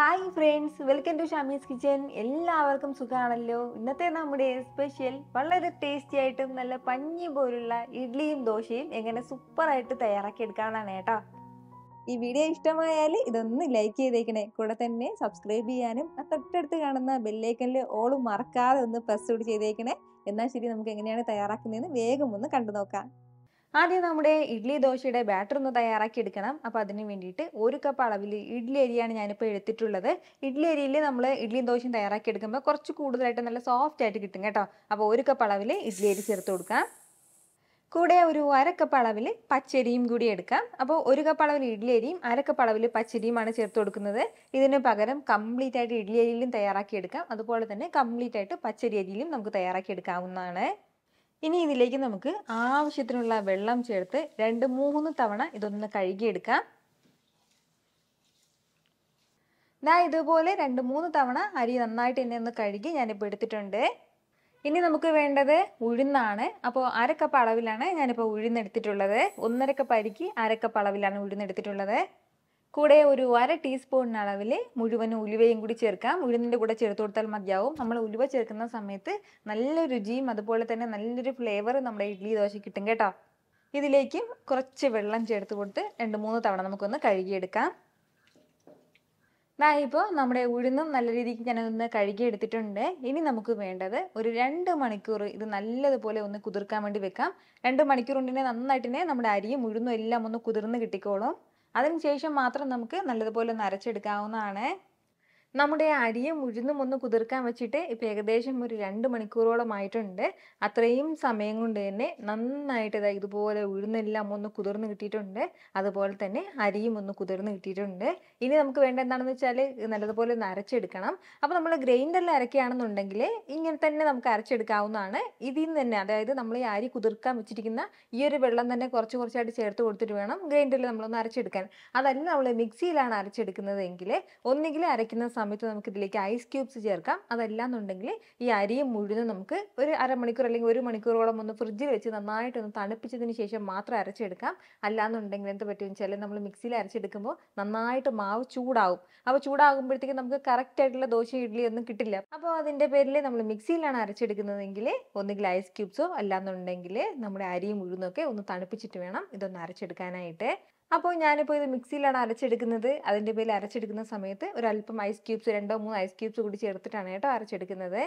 hi friends welcome to Shami's kitchen എല്ലാവർക്കും സുഖമാണല്ലോ ഇന്നത്തെ നമ്മുടെ സ്പെഷ്യൽ വളരെ ടേസ്റ്റി ആയിട്ടും നല്ല പഞ്ഞി പോലുള്ള ഇഡ്ലിയും ദോശയും എങ്ങനെ സൂപ്പറായിട്ട് എടുക്കാനാണ് കേട്ടോ ഈ വീഡിയോ ഇഷ്ടമായാൽ ഇതൊന്ന് ലൈക്ക് ചെയ്തേക്കണേ കൂടെ തന്നെ സബ്സ്ക്രൈബ് ചെയ്യാനും ആ തൊട്ടടുത്ത് കാണുന്ന ബെല്ലൈക്കനിൽ ഓളും മറക്കാതെ ഒന്ന് പ്രസ് ചെയ്തേക്കണേ എന്നാൽ ശരി നമുക്ക് എങ്ങനെയാണ് തയ്യാറാക്കുന്നതെന്ന് വേഗം ഒന്ന് കണ്ടു നോക്കാം ആദ്യം നമ്മുടെ ഇഡ്ഡലി ദോശയുടെ ബാറ്റർ ഒന്ന് തയ്യാറാക്കി എടുക്കണം അപ്പോൾ അതിന് വേണ്ടിയിട്ട് ഒരു കപ്പ് അളവിൽ ഇഡ്ഡലി അരിയാണ് ഞാനിപ്പോൾ എടുത്തിട്ടുള്ളത് ഇഡ്ഡലി അരിയിൽ നമ്മൾ ഇഡ്ഡലിയും ദോശയും തയ്യാറാക്കി എടുക്കുമ്പോൾ കുറച്ച് കൂടുതലായിട്ട് നല്ല സോഫ്റ്റ് ആയിട്ട് കിട്ടും കേട്ടോ അപ്പോൾ ഒരു കപ്പ് അളവിൽ ഇഡ്ഡലി അരി ചേർത്ത് കൊടുക്കാം കൂടെ ഒരു അരക്കപ്പ് അളവിൽ പച്ചരിയും കൂടി എടുക്കാം അപ്പോൾ ഒരു കപ്പ് അളവിൽ ഇഡ്ഡലി അരിയും അരക്കപ്പ് അളവിൽ പച്ചരിയുമാണ് ചേർത്ത് കൊടുക്കുന്നത് ഇതിന് പകരം കംപ്ലീറ്റ് ആയിട്ട് ഇഡ്ഡലി അരിയിലും തയ്യാറാക്കി എടുക്കാം അതുപോലെ തന്നെ കംപ്ലീറ്റ് ആയിട്ട് പച്ചരി അരിയിലും നമുക്ക് തയ്യാറാക്കി എടുക്കാവുന്നതാണ് ഇനി ഇതിലേക്ക് നമുക്ക് ആവശ്യത്തിനുള്ള വെള്ളം ചേർത്ത് രണ്ട് മൂന്ന് തവണ ഇതൊന്ന് കഴുകിയെടുക്കാം ഞാൻ ഇതുപോലെ രണ്ട് മൂന്ന് തവണ അരി നന്നായിട്ട് എന്നെ ഒന്ന് കഴുകി ഞാനിപ്പോൾ എടുത്തിട്ടുണ്ട് ഇനി നമുക്ക് വേണ്ടത് ഉഴുന്നാണ് അപ്പോൾ അരക്കപ്പ് അളവിലാണ് ഞാനിപ്പോൾ ഉഴുന്നെടുത്തിട്ടുള്ളത് ഒന്നരക്കപ്പ് കപ്പ് അരിക്ക് അരക്കപ്പ് അളവിലാണ് ഉഴുന്നെടുത്തിട്ടുള്ളത് കൂടെ ഒരു അര ടീസ്പൂൺ അളവിൽ മുഴുവൻ ഉലുവയും കൂടി ചേർക്കാം ഉഴുന്നിൻ്റെ കൂടെ ചേർത്ത് കൊടുത്താൽ മതിയാവും നമ്മൾ ഉലുവ ചേർക്കുന്ന സമയത്ത് നല്ല രുചിയും അതുപോലെ തന്നെ നല്ലൊരു ഫ്ലേവർ നമ്മുടെ ഇഡ്ഡലി ദോശ കിട്ടും കേട്ടോ ഇതിലേക്ക് കുറച്ച് വെള്ളം ചേർത്ത് കൊടുത്ത് രണ്ട് മൂന്ന് തവണ നമുക്കൊന്ന് കഴുകിയെടുക്കാം ഇപ്പോൾ നമ്മുടെ ഉഴുന്നും നല്ല രീതിക്ക് ഞാനതൊന്ന് കഴുകിയെടുത്തിട്ടുണ്ട് ഇനി നമുക്ക് വേണ്ടത് ഒരു രണ്ട് മണിക്കൂർ ഇത് നല്ലതുപോലെ ഒന്ന് കുതിർക്കാൻ വേണ്ടി വെക്കാം രണ്ട് മണിക്കൂർ കൊണ്ടിനെ നന്നായിട്ടിനെ നമ്മുടെ അരിയും ഉഴുന്നും എല്ലാം ഒന്ന് കുതിർന്ന് കിട്ടിക്കോളും അതിനുശേഷം മാത്രം നമുക്ക് നല്ലതുപോലെ ഒന്ന് അരച്ചെടുക്കാവുന്നതാണ് നമ്മുടെ അരിയും ഉഴുന്നും ഒന്ന് കുതിർക്കാൻ വെച്ചിട്ട് ഇപ്പം ഏകദേശം ഒരു രണ്ട് മണിക്കൂറോളം ആയിട്ടുണ്ട് അത്രയും സമയം കൊണ്ട് തന്നെ നന്നായിട്ട് ഇതാ ഇതുപോലെ ഉഴുന്നെല്ലാം ഒന്ന് കുതിർന്ന് കിട്ടിയിട്ടുണ്ട് അതുപോലെ തന്നെ അരിയും ഒന്ന് കുതിർന്ന് കിട്ടിയിട്ടുണ്ട് ഇനി നമുക്ക് വേണ്ട എന്താണെന്ന് വെച്ചാൽ നല്ലതുപോലെ ഒന്ന് അരച്ചെടുക്കണം അപ്പോൾ നമ്മൾ ഗ്രൈൻഡറിൽ അരക്കുകയാണെന്നുണ്ടെങ്കിൽ ഇങ്ങനെ തന്നെ നമുക്ക് അരച്ചെടുക്കാവുന്നതാണ് ഇതിൽ നിന്ന് തന്നെ അതായത് നമ്മൾ ഈ അരി കുതിർക്കാൻ വെച്ചിരിക്കുന്ന ഈ ഒരു വെള്ളം തന്നെ കുറച്ച് കുറച്ചായിട്ട് ചേർത്ത് കൊടുത്തിട്ട് വേണം ഗ്രൈൻഡറിൽ നമ്മളൊന്ന് അരച്ചെടുക്കാൻ അതല്ല നമ്മൾ മിക്സിയിലാണ് അരച്ചെടുക്കുന്നതെങ്കിൽ ഒന്നുകിൽ അരയ്ക്കുന്ന സമയത്ത് നമുക്ക് ഇതിലേക്ക് ഐസ് ക്യൂബ്സ് ചേർക്കാം എന്നുണ്ടെങ്കിൽ ഈ അരിയും മുഴുവൻ നമുക്ക് ഒരു അരമണിക്കൂർ അല്ലെങ്കിൽ ഒരു മണിക്കൂറോളം ഒന്ന് ഫ്രിഡ്ജിൽ വെച്ച് നന്നായിട്ടൊന്ന് തണുപ്പിച്ചതിന് ശേഷം മാത്രം അരച്ചെടുക്കാം അല്ലാന്നുണ്ടെങ്കിൽ എന്ത് പറ്റും വെച്ചാൽ നമ്മൾ മിക്സിയിൽ അരച്ചെടുക്കുമ്പോൾ നന്നായിട്ട് മാവ് ചൂടാവും അപ്പോൾ ചൂടാകുമ്പോഴത്തേക്കും നമുക്ക് കറക്റ്റ് ആയിട്ടുള്ള ദോശ ഇഡ്ഡലി ഒന്നും കിട്ടില്ല അപ്പോൾ അതിൻ്റെ പേരിൽ നമ്മൾ മിക്സിയിലാണ് അരച്ചെടുക്കുന്നതെങ്കിൽ ഒന്നുകിൽ ഐസ് ക്യൂബ്സോ അല്ലാന്നുണ്ടെങ്കിൽ നമ്മുടെ അരിയും മുഴുവനൊക്കെ ഒന്ന് തണുപ്പിച്ചിട്ട് വേണം ഇതൊന്ന് അരച്ചെടുക്കാനായിട്ട് അപ്പോൾ ഞാനിപ്പോൾ ഇത് മിക്സിയിലാണ് അരച്ചെടുക്കുന്നത് അതിൻ്റെ പേരിൽ അരച്ചെടുക്കുന്ന സമയത്ത് ഒരല്പം ഐസ് ക്യൂബ്സ് രണ്ടോ മൂന്നോ ഐസ് ക്യൂബ്സ് കൂടി ചേർത്തിട്ടാണ് കേട്ടോ അരച്ചെടുക്കുന്നത്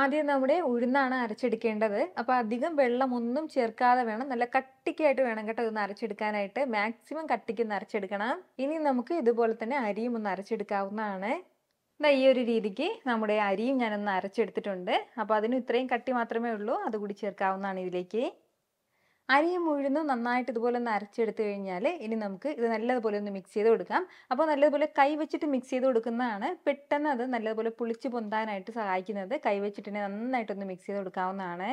ആദ്യം നമ്മുടെ ഉഴുന്നാണ് അരച്ചെടുക്കേണ്ടത് അപ്പോൾ അധികം വെള്ളമൊന്നും ചേർക്കാതെ വേണം നല്ല കട്ടിക്കായിട്ട് വേണം കേട്ടോ ഇതൊന്ന് അരച്ചെടുക്കാനായിട്ട് മാക്സിമം കട്ടിക്ക് ഒന്ന് അരച്ചെടുക്കണം ഇനി നമുക്ക് ഇതുപോലെ തന്നെ അരിയും ഒന്ന് അരച്ചെടുക്കാവുന്നതാണ് ഇതാ ഈ ഒരു രീതിക്ക് നമ്മുടെ അരിയും ഞാനൊന്ന് അരച്ചെടുത്തിട്ടുണ്ട് അപ്പോൾ അതിന് ഇത്രയും കട്ടി മാത്രമേ ഉള്ളൂ അതുകൂടി ചേർക്കാവുന്നതാണ് ഇതിലേക്ക് അരിയും മുഴുന്നും നന്നായിട്ട് ഇതുപോലെ ഒന്ന് അരച്ചെടുത്ത് കഴിഞ്ഞാൽ ഇനി നമുക്ക് ഇത് നല്ലതുപോലെ ഒന്ന് മിക്സ് ചെയ്ത് കൊടുക്കാം അപ്പോൾ നല്ലതുപോലെ കൈ വെച്ചിട്ട് മിക്സ് ചെയ്ത് കൊടുക്കുന്നതാണ് പെട്ടെന്ന് അത് നല്ലതുപോലെ പുളിച്ച് പൊന്താനായിട്ട് സഹായിക്കുന്നത് കൈ വെച്ചിട്ട് നന്നായിട്ടൊന്ന് മിക്സ് ചെയ്ത് കൊടുക്കാവുന്നതാണ്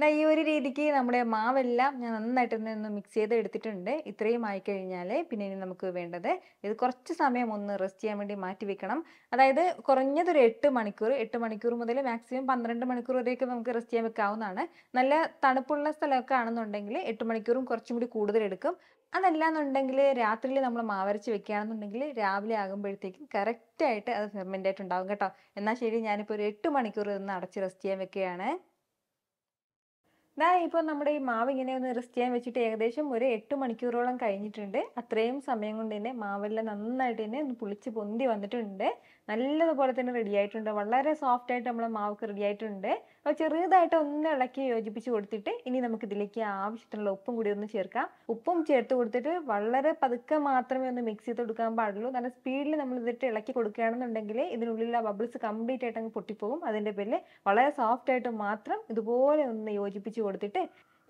എന്നാൽ ഈ ഒരു രീതിക്ക് നമ്മുടെ മാവെല്ലാം ഞാൻ നന്നായിട്ട് ഒന്ന് മിക്സ് ചെയ്ത് എടുത്തിട്ടുണ്ട് ഇത്രയും ആയി കഴിഞ്ഞാൽ പിന്നെ ഇനി നമുക്ക് വേണ്ടത് ഇത് കുറച്ച് സമയം ഒന്ന് റെസ്റ്റ് ചെയ്യാൻ വേണ്ടി മാറ്റി വെക്കണം അതായത് കുറഞ്ഞതൊരു എട്ട് മണിക്കൂർ എട്ട് മണിക്കൂർ മുതൽ മാക്സിമം പന്ത്രണ്ട് മണിക്കൂർ വരെയൊക്കെ നമുക്ക് റെസ്റ്റ് ചെയ്യാൻ വെക്കാവുന്നതാണ് നല്ല തണുപ്പുള്ള സ്ഥലമൊക്കെ ആണെന്നുണ്ടെങ്കിൽ എട്ട് മണിക്കൂറും കുറച്ചും കൂടി കൂടുതൽ എടുക്കും എന്നുണ്ടെങ്കിൽ രാത്രിയിൽ നമ്മൾ മാവരച്ച് വെക്കുകയാണെന്നുണ്ടെങ്കിൽ രാവിലെ ആകുമ്പോഴത്തേക്കും കറക്റ്റായിട്ട് അത് ഫെർമെൻ്റ് ആയിട്ടുണ്ടാകും കേട്ടോ എന്നാൽ ശരി ഞാനിപ്പോൾ ഒരു എട്ട് മണിക്കൂർ ഇന്ന് അടച്ച് റെസ്റ്റ് ചെയ്യാൻ വെക്കുകയാണ് ദാ ഇപ്പോൾ നമ്മുടെ ഈ മാവ് ഇങ്ങനെ ഒന്ന് റെസ്റ്റ് ചെയ്യാൻ വെച്ചിട്ട് ഏകദേശം ഒരു എട്ട് മണിക്കൂറോളം കഴിഞ്ഞിട്ടുണ്ട് അത്രയും സമയം കൊണ്ട് തന്നെ മാവെല്ലാം നന്നായിട്ട് തന്നെ ഒന്ന് പുളിച്ച് പൊന്തി വന്നിട്ടുണ്ട് നല്ലതുപോലെ തന്നെ റെഡി ആയിട്ടുണ്ട് വളരെ സോഫ്റ്റ് ആയിട്ട് നമ്മുടെ മാവൊക്കെ റെഡി ആയിട്ടുണ്ട് അപ്പോൾ ചെറുതായിട്ട് ഒന്ന് ഇളക്കി യോജിപ്പിച്ച് കൊടുത്തിട്ട് ഇനി നമുക്ക് ഇതിലേക്ക് ആവശ്യത്തിനുള്ള ഉപ്പും കൂടി ഒന്ന് ചേർക്കാം ഉപ്പും ചേർത്ത് കൊടുത്തിട്ട് വളരെ പതുക്കെ മാത്രമേ ഒന്ന് മിക്സ് ചെയ്ത് കൊടുക്കാൻ പാടുള്ളൂ നല്ല സ്പീഡിൽ നമ്മൾ ഇതിട്ട് ഇളക്കി കൊടുക്കുകയാണെന്നുണ്ടെങ്കിൽ ഇതിനുള്ളിലെ ബബിൾസ് കംപ്ലീറ്റ് ആയിട്ട് അങ്ങ് പൊട്ടിപ്പോകും അതിൻ്റെ പേരിൽ വളരെ സോഫ്റ്റ് ആയിട്ട് മാത്രം ഇതുപോലെ ഒന്ന് യോജിപ്പിച്ച് കൊടുത്തിട്ട്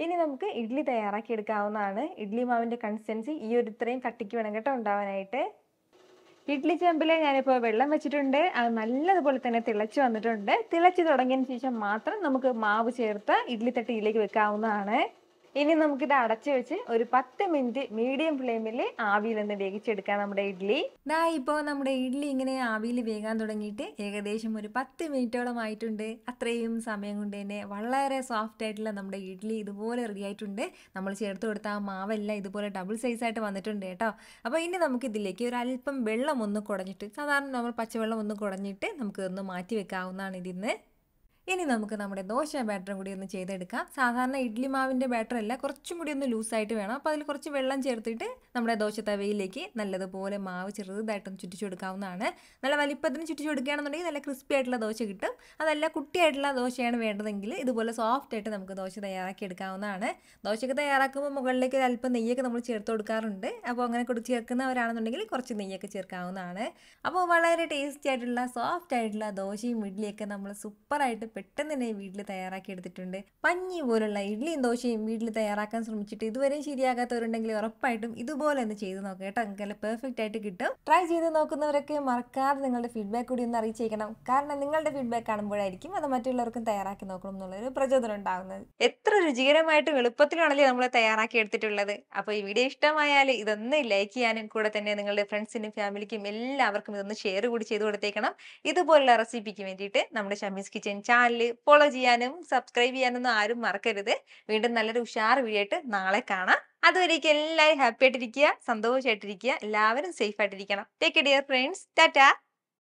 ഇനി നമുക്ക് ഇഡ്ഡലി തയ്യാറാക്കി എടുക്കാവുന്നതാണ് ഇഡ്ഡലി മാവിൻ്റെ കൺസിസ്റ്റൻസി ഈ ഒരു ഇത്രയും കട്ടിക്ക് വേണം കേട്ടോ ഉണ്ടാവാനായിട്ട് ഇഡ്ഡലി ചെമ്പിൽ ഞാനിപ്പോൾ വെള്ളം വെച്ചിട്ടുണ്ട് അത് നല്ലതുപോലെ തന്നെ തിളച്ച് വന്നിട്ടുണ്ട് തിളച്ച് തുടങ്ങിയതിന് ശേഷം മാത്രം നമുക്ക് മാവ് ചേർത്ത് ഇഡ്ഡലി തട്ടിയിലേക്ക് വെക്കാവുന്നതാണ് ഇനി നമുക്കിത് അടച്ചു വെച്ച് ഒരു പത്ത് മിനിറ്റ് മീഡിയം ഫ്ലെയിമിൽ ആവിയിൽ ഒന്ന് വേവിച്ചെടുക്കാം നമ്മുടെ ഇഡ്ഡലി ദാ ഇപ്പോൾ നമ്മുടെ ഇഡ്ഡലി ഇങ്ങനെ ആവിയിൽ വേകാൻ തുടങ്ങിയിട്ട് ഏകദേശം ഒരു പത്ത് മിനിറ്റോളം ആയിട്ടുണ്ട് അത്രയും സമയം കൊണ്ട് തന്നെ വളരെ സോഫ്റ്റ് ആയിട്ടുള്ള നമ്മുടെ ഇഡ്ഡലി ഇതുപോലെ റെഡി ആയിട്ടുണ്ട് നമ്മൾ ചേർത്ത് കൊടുത്ത ആ മാവെല്ലാം ഇതുപോലെ ഡബിൾ സൈസ് ആയിട്ട് വന്നിട്ടുണ്ട് കേട്ടോ അപ്പോൾ ഇനി നമുക്ക് ഇതിലേക്ക് ഒരു അല്പം വെള്ളം ഒന്ന് കുടഞ്ഞിട്ട് സാധാരണ നമ്മൾ പച്ചവെള്ളം ഒന്ന് കുടഞ്ഞിട്ട് നമുക്ക് ഒന്ന് മാറ്റി വെക്കാവുന്നതാണ് ഇതിന്ന് ഇനി നമുക്ക് നമ്മുടെ ദോശ ബാറ്റർ കൂടി ഒന്ന് ചെയ്തെടുക്കാം സാധാരണ ഇഡ്ഡലി മാവിൻ്റെ ബാറ്റർ അല്ല കുറച്ചും കൂടി ഒന്ന് ലൂസായിട്ട് വേണം അപ്പോൾ അതിൽ കുറച്ച് വെള്ളം ചേർത്തിട്ട് നമ്മുടെ ദോശ തവയിലേക്ക് നല്ലതുപോലെ മാവ് ചെറുതായിട്ടൊന്ന് ചുറ്റിച്ചു കൊടുക്കാവുന്നതാണ് നല്ല വലിപ്പത്തിന് ചുറ്റിച്ചു കൊടുക്കുകയാണെന്നുണ്ടെങ്കിൽ നല്ല ക്രിസ്പി ആയിട്ടുള്ള ദോശ കിട്ടും അതല്ല കുട്ടിയായിട്ടുള്ള ദോശയാണ് വേണ്ടതെങ്കിൽ ഇതുപോലെ സോഫ്റ്റ് ആയിട്ട് നമുക്ക് ദോശ തയ്യാറാക്കി എടുക്കാവുന്നതാണ് ദോശയൊക്കെ തയ്യാറാക്കുമ്പോൾ മുകളിലേക്ക് അല്പം നെയ്യൊക്കെ നമ്മൾ ചേർത്ത് കൊടുക്കാറുണ്ട് അപ്പോൾ അങ്ങനെ കൊടുത്ത് ചേർക്കുന്നവരാണെന്നുണ്ടെങ്കിൽ കുറച്ച് നെയ്യൊക്കെ ചേർക്കാവുന്നതാണ് അപ്പോൾ വളരെ ടേസ്റ്റി ആയിട്ടുള്ള സോഫ്റ്റ് ആയിട്ടുള്ള ദോശയും ഇഡ്ഡലിയൊക്കെ നമ്മൾ സൂപ്പറായിട്ട് പെട്ടെന്ന് തന്നെ വീട്ടിൽ തയ്യാറാക്കി എടുത്തിട്ടുണ്ട് പഞ്ഞി പോലുള്ള ഇഡ്ഡലിയും ദോശയും വീട്ടിൽ തയ്യാറാക്കാൻ ശ്രമിച്ചിട്ട് ഇതുവരെയും ശരിയാകാത്തവരുണ്ടെങ്കിൽ ഉറപ്പായിട്ടും ഇതുപോലെ ഒന്ന് ചെയ്ത് നോക്കാം കേട്ടോ നിങ്ങൾക്ക് പെർഫെക്റ്റ് ആയിട്ട് കിട്ടും ട്രൈ ചെയ്ത് നോക്കുന്നവരൊക്കെ മറക്കാതെ നിങ്ങളുടെ ഫീഡ്ബാക്ക് കൂടി ഒന്ന് അറിയിച്ചേക്കണം കാരണം നിങ്ങളുടെ ഫീഡ്ബാക്ക് കാണുമ്പോഴായിരിക്കും അത് മറ്റുള്ളവർക്കും തയ്യാറാക്കി നോക്കണം എന്നുള്ളൊരു പ്രചോദനം ഉണ്ടാകുന്നത് എത്ര രുചികരമായിട്ടും എളുപ്പത്തിലാണല്ലേ നമ്മൾ തയ്യാറാക്കി എടുത്തിട്ടുള്ളത് അപ്പോൾ ഈ വീഡിയോ ഇഷ്ടമായാൽ ഇതൊന്ന് ലൈക്ക് ചെയ്യാനും കൂടെ തന്നെ നിങ്ങളുടെ ഫ്രണ്ട്സിനും ഫാമിലിക്കും എല്ലാവർക്കും ഇതൊന്ന് ഷെയർ കൂടി ചെയ്ത് കൊടുത്തേക്കണം ഇതുപോലുള്ള റെസിപ്പിക്ക് വേണ്ടിയിട്ട് നമ്മുടെ ഷമീസ് കിച്ചൻ ചാനൽ ചാനലിൽ ഫോളോ ചെയ്യാനും സബ്സ്ക്രൈബ് ചെയ്യാനൊന്നും ആരും മറക്കരുത് വീണ്ടും നല്ലൊരു ഉഷാർ വീഡിയോ ആയിട്ട് നാളെ കാണാം അതുവരേക്കും എല്ലാവരും ഹാപ്പി ആയിട്ടിരിക്കുക സന്തോഷമായിട്ടിരിക്കുക എല്ലാവരും സേഫ് ആയിട്ടിരിക്കണം ടേക്ക് കെയർ ഫ്രണ്ട്സ് ടാറ്റാ